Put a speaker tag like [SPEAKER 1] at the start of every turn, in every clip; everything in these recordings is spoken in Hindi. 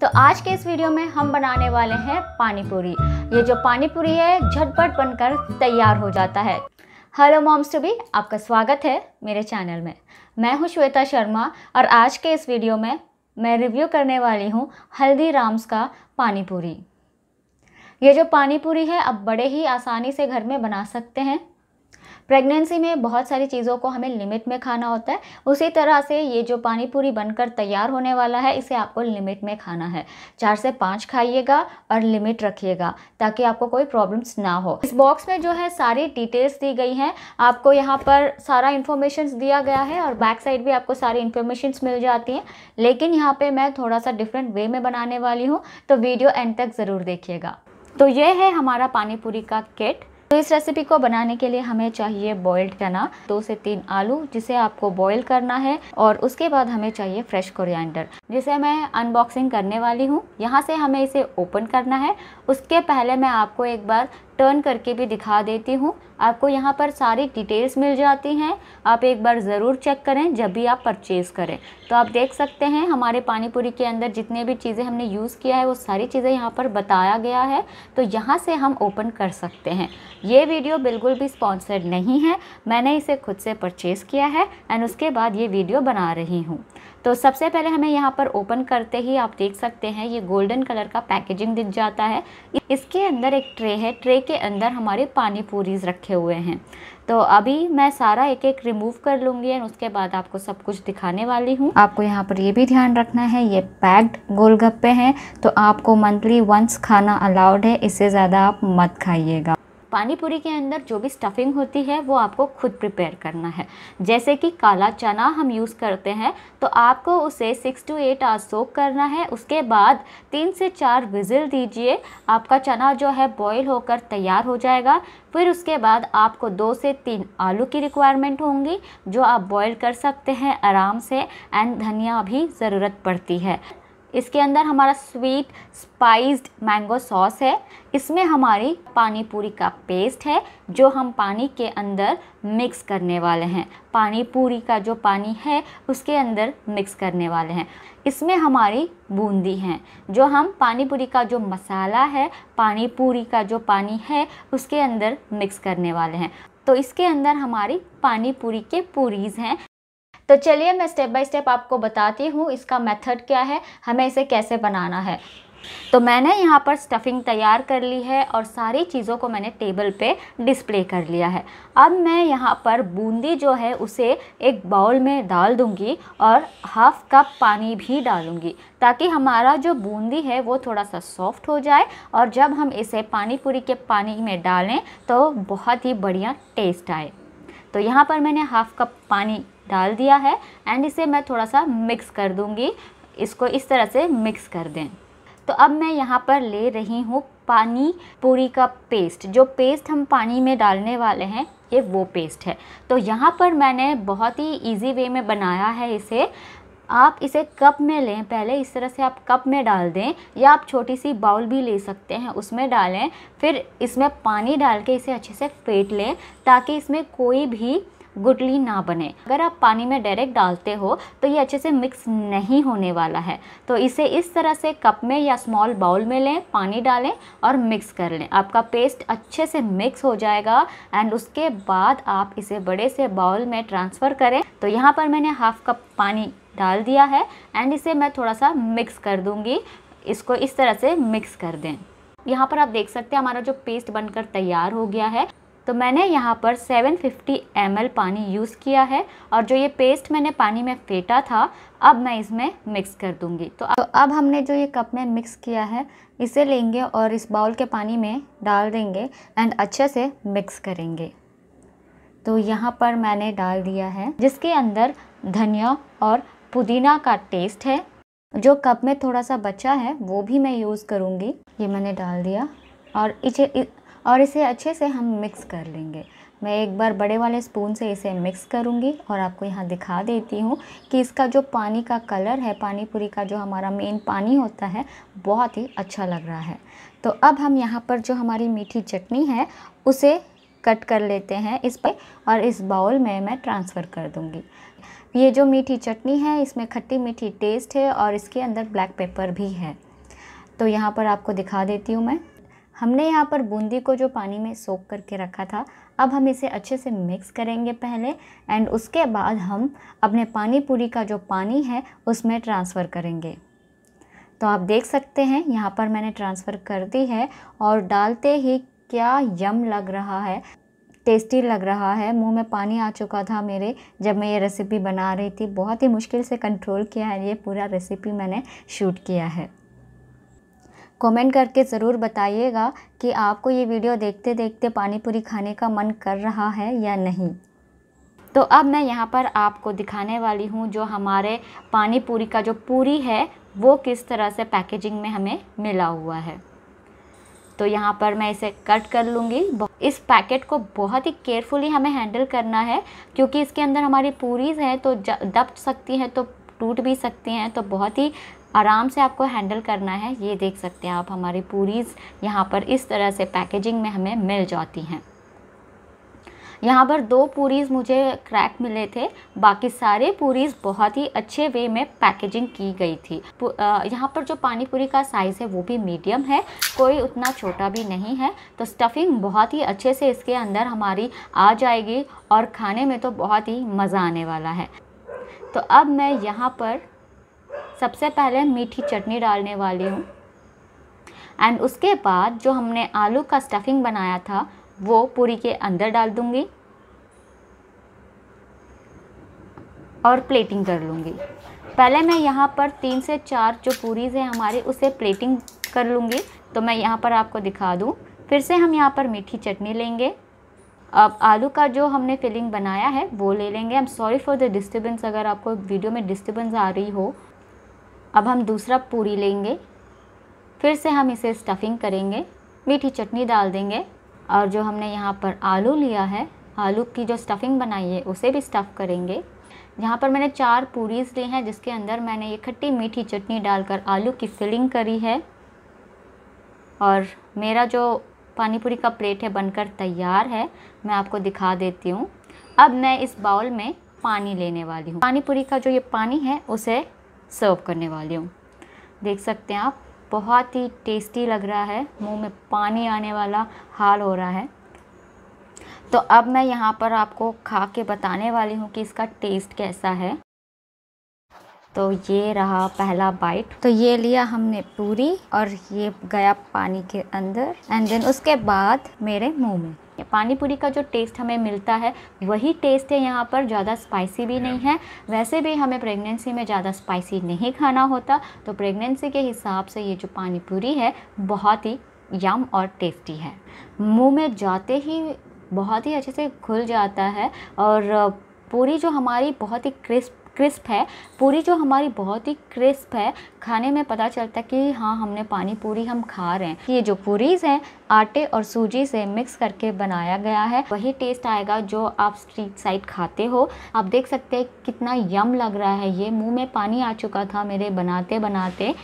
[SPEAKER 1] तो आज के इस वीडियो में हम बनाने वाले हैं पानी पूरी ये जो पानी पूरी है झटपट बनकर तैयार हो जाता है हेलो मॉम्स टू बी आपका स्वागत है मेरे चैनल में मैं हूँ श्वेता शर्मा और आज के इस वीडियो में मैं रिव्यू करने वाली हूँ हल्दीराम्स का पानी पूरी ये जो पानी पूरी है आप बड़े ही आसानी से घर में बना सकते हैं प्रेगनेंसी में बहुत सारी चीज़ों को हमें लिमिट में खाना होता है उसी तरह से ये जो पानी पूरी बनकर तैयार होने वाला है इसे आपको लिमिट में खाना है चार से पाँच खाइएगा और लिमिट रखिएगा ताकि आपको कोई प्रॉब्लम्स ना हो इस बॉक्स में जो है सारी डिटेल्स दी गई हैं आपको यहाँ पर सारा इन्फॉर्मेशन दिया गया है और बैक साइड भी आपको सारी इन्फॉर्मेशन मिल जाती हैं लेकिन यहाँ पर मैं थोड़ा सा डिफरेंट वे में बनाने वाली हूँ तो वीडियो एंड तक ज़रूर देखिएगा तो ये है हमारा पानीपुरी का किट तो इस रेसिपी को बनाने के लिए हमें चाहिए बॉयल्ड चना दो से तीन आलू जिसे आपको बॉयल करना है और उसके बाद हमें चाहिए फ्रेश कोरिएंडर जिसे मैं अनबॉक्सिंग करने वाली हूँ यहाँ से हमें इसे ओपन करना है उसके पहले मैं आपको एक बार टर्न करके भी दिखा देती हूँ आपको यहाँ पर सारी डिटेल्स मिल जाती हैं आप एक बार ज़रूर चेक करें जब भी आप परचेज़ करें तो आप देख सकते हैं हमारे पानीपुरी के अंदर जितने भी चीज़ें हमने यूज़ किया है वो सारी चीज़ें यहाँ पर बताया गया है तो यहाँ से हम ओपन कर सकते हैं ये वीडियो बिल्कुल भी स्पॉन्सर्ड नहीं है मैंने इसे खुद से परचेज़ किया है एंड उसके बाद ये वीडियो बना रही हूँ तो सबसे पहले हमें यहाँ पर ओपन करते ही आप देख सकते हैं ये गोल्डन कलर का पैकेजिंग दिख जाता है इसके अंदर एक ट्रे है ट्रे के अंदर हमारे पानी पूरीज रखे हुए हैं तो अभी मैं सारा एक एक रिमूव कर लूँगी एंड उसके बाद आपको सब कुछ दिखाने वाली हूँ आपको यहाँ पर ये भी ध्यान रखना है ये पैक्ड गोलगप्पे हैं तो आपको मंथली वंस खाना अलाउड है इससे ज़्यादा आप मत खाइएगा पानी पूरी के अंदर जो भी स्टफिंग होती है वो आपको खुद प्रिपेयर करना है जैसे कि काला चना हम यूज़ करते हैं तो आपको उसे six to eight hours soak करना है उसके बाद तीन से चार विजिल दीजिए आपका चना जो है बॉईल होकर तैयार हो जाएगा फिर उसके बाद आपको दो से तीन आलू की रिक्वायरमेंट होंगी जो आप बॉयल कर सकते हैं आराम से एंड धनिया भी ज़रूरत पड़ती है इसके अंदर हमारा स्वीट स्पाइस्ड मैंगो सॉस है इसमें हमारी पानी पूरी का पेस्ट है जो हम पानी के अंदर मिक्स करने वाले हैं पानी पूरी का जो पानी है उसके अंदर मिक्स करने वाले हैं इसमें हमारी बूंदी हैं जो हम पानी पूरी का जो मसाला है पानी पूरी का जो पानी है उसके अंदर मिक्स करने वाले हैं तो इसके अंदर हमारी पानी पूरी के पूरीज़ हैं तो चलिए मैं स्टेप बाय स्टेप आपको बताती हूँ इसका मेथड क्या है हमें इसे कैसे बनाना है तो मैंने यहाँ पर स्टफिंग तैयार कर ली है और सारी चीज़ों को मैंने टेबल पे डिस्प्ले कर लिया है अब मैं यहाँ पर बूंदी जो है उसे एक बाउल में डाल दूँगी और हाफ़ कप पानी भी डालूँगी ताकि हमारा जो बूंदी है वो थोड़ा सा सॉफ्ट हो जाए और जब हम इसे पानी पूरी के पानी में डालें तो बहुत ही बढ़िया टेस्ट आए तो यहाँ पर मैंने हाफ़ कप पानी डाल दिया है एंड इसे मैं थोड़ा सा मिक्स कर दूँगी इसको इस तरह से मिक्स कर दें तो अब मैं यहाँ पर ले रही हूँ पानी पूरी का पेस्ट जो पेस्ट हम पानी में डालने वाले हैं ये वो पेस्ट है तो यहाँ पर मैंने बहुत ही इजी वे में बनाया है इसे आप इसे कप में लें पहले इस तरह से आप कप में डाल दें या आप छोटी सी बाउल भी ले सकते हैं उसमें डालें फिर इसमें पानी डाल के इसे अच्छे से फेंट लें ताकि इसमें कोई भी गुटली ना बने अगर आप पानी में डायरेक्ट डालते हो तो ये अच्छे से मिक्स नहीं होने वाला है तो इसे इस तरह से कप में या स्मॉल बाउल में लें पानी डालें और मिक्स कर लें आपका पेस्ट अच्छे से मिक्स हो जाएगा एंड उसके बाद आप इसे बड़े से बाउल में ट्रांसफ़र करें तो यहाँ पर मैंने हाफ़ कप पानी डाल दिया है एंड इसे मैं थोड़ा सा मिक्स कर दूँगी इसको इस तरह से मिक्स कर दें यहाँ पर आप देख सकते हैं हमारा जो पेस्ट बनकर तैयार हो गया है तो मैंने यहाँ पर 750 फिफ्टी पानी यूज़ किया है और जो ये पेस्ट मैंने पानी में फेंटा था अब मैं इसमें मिक्स कर दूँगी तो तो अब हमने जो ये कप में मिक्स किया है इसे लेंगे और इस बाउल के पानी में डाल देंगे एंड अच्छे से मिक्स करेंगे तो यहाँ पर मैंने डाल दिया है जिसके अंदर धनिया और पुदीना का टेस्ट है जो कप में थोड़ा सा बचा है वो भी मैं यूज़ करूँगी ये मैंने डाल दिया और इसे और इसे अच्छे से हम मिक्स कर लेंगे मैं एक बार बड़े वाले स्पून से इसे मिक्स करूँगी और आपको यहाँ दिखा देती हूँ कि इसका जो पानी का कलर है पानी पूरी का जो हमारा मेन पानी होता है बहुत ही अच्छा लग रहा है तो अब हम यहाँ पर जो हमारी मीठी चटनी है उसे कट कर लेते हैं इस पर और इस बाउल में मैं ट्रांसफ़र कर दूँगी ये जो मीठी चटनी है इसमें खट्टी मीठी टेस्ट है और इसके अंदर ब्लैक पेपर भी है तो यहाँ पर आपको दिखा देती हूँ मैं हमने यहाँ पर बूंदी को जो पानी में सोख करके रखा था अब हम इसे अच्छे से मिक्स करेंगे पहले एंड उसके बाद हम अपने पानी पूरी का जो पानी है उसमें ट्रांसफ़र करेंगे तो आप देख सकते हैं यहाँ पर मैंने ट्रांसफ़र कर दी है और डालते ही क्या यम लग रहा है टेस्टी लग रहा है मुंह में पानी आ चुका था मेरे जब मैं ये रेसिपी बना रही थी बहुत ही मुश्किल से कंट्रोल किया है ये पूरा रेसिपी मैंने शूट किया है कमेंट करके ज़रूर बताइएगा कि आपको ये वीडियो देखते देखते पानी पूरी खाने का मन कर रहा है या नहीं तो अब मैं यहाँ पर आपको दिखाने वाली हूँ जो हमारे पानी पूरी का जो पूरी है वो किस तरह से पैकेजिंग में हमें मिला हुआ है तो यहाँ पर मैं इसे कट कर लूँगी इस पैकेट को बहुत ही केयरफुली हमें हैंडल करना है क्योंकि इसके अंदर हमारी पूरीज़ हैं तो दब सकती हैं तो टूट भी सकती हैं तो बहुत ही आराम से आपको हैंडल करना है ये देख सकते हैं आप हमारी पूरीज़ यहाँ पर इस तरह से पैकेजिंग में हमें मिल जाती हैं यहाँ पर दो पूरीज़ मुझे क्रैक मिले थे बाकी सारे पूरीज़ बहुत ही अच्छे वे में पैकेजिंग की गई थी यहाँ पर जो पानी पूरी का साइज़ है वो भी मीडियम है कोई उतना छोटा भी नहीं है तो स्टफिंग बहुत ही अच्छे से इसके अंदर हमारी आ जाएगी और खाने में तो बहुत ही मज़ा आने वाला है तो अब मैं यहाँ पर सबसे पहले मीठी चटनी डालने वाली हूँ एंड उसके बाद जो हमने आलू का स्टफिंग बनाया था वो पूरी के अंदर डाल दूँगी और प्लेटिंग कर लूँगी पहले मैं यहाँ पर तीन से चार जो पूरीज़ हैं हमारी उसे प्लेटिंग कर लूँगी तो मैं यहाँ पर आपको दिखा दूँ फिर से हम यहाँ पर मीठी चटनी लेंगे अब आलू का जो हमने फिलिंग बनाया है वो ले लेंगे I am sorry for the disturbance अगर आपको वीडियो में डिस्टर्बेंस आ रही हो अब हम दूसरा पूरी लेंगे फिर से हम इसे स्टफिंग करेंगे मीठी चटनी डाल देंगे और जो हमने यहाँ पर आलू लिया है आलू की जो स्टफिंग बनाई है उसे भी स्टफ़ करेंगे यहाँ पर मैंने चार पूरीज ली हैं जिसके अंदर मैंने ये खट्टी मीठी चटनी डालकर आलू की फिलिंग करी है और मेरा जो पानीपुरी का प्लेट है बनकर तैयार है मैं आपको दिखा देती हूँ अब मैं इस बाउल में पानी लेने वाली हूँ पानीपुरी का जो ये पानी है उसे सर्व करने वाली हूँ देख सकते हैं आप बहुत ही टेस्टी लग रहा है मुंह में पानी आने वाला हाल हो रहा है तो अब मैं यहाँ पर आपको खा के बताने वाली हूँ कि इसका टेस्ट कैसा है तो ये रहा पहला बाइट तो ये लिया हमने पूरी और ये गया पानी के अंदर एंड देन उसके बाद मेरे मुंह में पानी पूरी का जो टेस्ट हमें मिलता है वही टेस्ट है यहाँ पर ज़्यादा स्पाइसी भी नहीं है वैसे भी हमें प्रेगनेंसी में ज़्यादा स्पाइसी नहीं खाना होता तो प्रेगनेंसी के हिसाब से ये जो पानी पूरी है बहुत ही यम और टेस्टी है मुंह में जाते ही बहुत ही अच्छे से घुल जाता है और पूरी जो हमारी बहुत ही क्रिस्प क्रिस्प है पूरी जो हमारी बहुत ही क्रिस्प है खाने में पता चलता है कि हाँ हमने पानी पूरी हम खा रहे हैं ये जो पूरीज हैं आटे और सूजी से मिक्स करके बनाया गया है वही टेस्ट आएगा जो आप स्ट्रीट साइड खाते हो आप देख सकते हैं कितना यम लग रहा है ये मुंह में पानी आ चुका था मेरे बनाते बनाते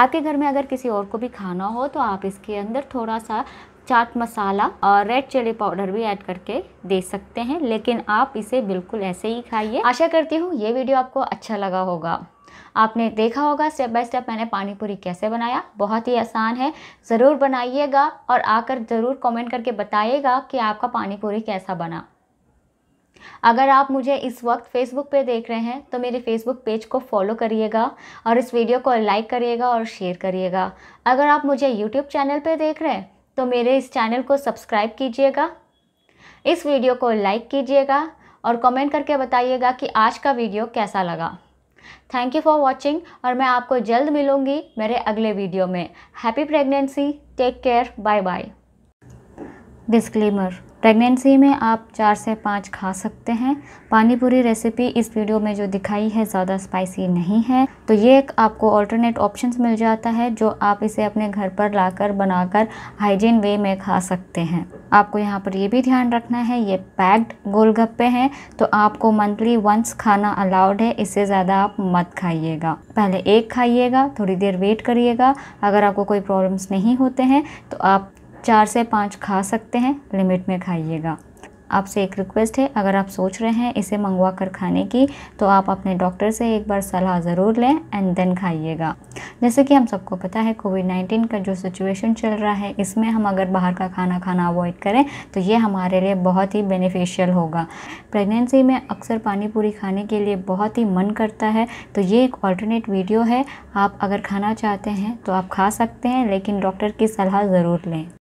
[SPEAKER 1] आपके घर में अगर किसी और को भी खाना हो तो आप इसके अंदर थोड़ा सा चाट मसाला और रेड चिली पाउडर भी ऐड करके दे सकते हैं लेकिन आप इसे बिल्कुल ऐसे ही खाइए आशा करती हूँ ये वीडियो आपको अच्छा लगा होगा आपने देखा होगा स्टेप बाय स्टेप मैंने पानी पूरी कैसे बनाया बहुत ही आसान है ज़रूर बनाइएगा और आकर ज़रूर कमेंट करके बताइएगा कि आपका पानी पूरी कैसा बना अगर आप मुझे इस वक्त फेसबुक पे देख रहे हैं तो मेरे फेसबुक पेज को फॉलो करिएगा और इस वीडियो को लाइक करिएगा और शेयर करिएगा अगर आप मुझे यूट्यूब चैनल पर देख रहे हैं तो मेरे इस चैनल को सब्सक्राइब कीजिएगा इस वीडियो को लाइक कीजिएगा और कमेंट करके बताइएगा कि आज का वीडियो कैसा लगा थैंक यू फॉर वॉचिंग और मैं आपको जल्द मिलूँगी मेरे अगले वीडियो में happy pregnancy take care bye bye disclaimer pregnancy में आप चार से पाँच खा सकते हैं पानी पूरी रेसिपी इस वीडियो में जो दिखाई है ज़्यादा स्पाइसी नहीं है तो ये एक आपको ऑल्टरनेट ऑप्शंस मिल जाता है जो आप इसे अपने घर पर लाकर बनाकर हाइजीन वे में खा सकते हैं आपको यहाँ पर ये भी ध्यान रखना है ये पैक्ड गोलगप्पे हैं तो आपको मंथली वंस खाना अलाउड है इससे ज़्यादा आप मत खाइएगा पहले एक खाइएगा थोड़ी देर वेट करिएगा अगर आपको कोई प्रॉब्लम्स नहीं होते हैं तो आप चार से पाँच खा सकते हैं लिमिट में खाइएगा आपसे एक रिक्वेस्ट है अगर आप सोच रहे हैं इसे मंगवा कर खाने की तो आप अपने डॉक्टर से एक बार सलाह ज़रूर लें एंड देन खाइएगा जैसे कि हम सबको पता है कोविड नाइन्टीन का जो सिचुएशन चल रहा है इसमें हम अगर बाहर का खाना खाना अवॉइड करें तो ये हमारे लिए बहुत ही बेनिफिशियल होगा प्रेगनेंसी में अक्सर पानी पूरी खाने के लिए बहुत ही मन करता है तो ये एक ऑल्टरनेट वीडियो है आप अगर खाना चाहते हैं तो आप खा सकते हैं लेकिन डॉक्टर की सलाह ज़रूर लें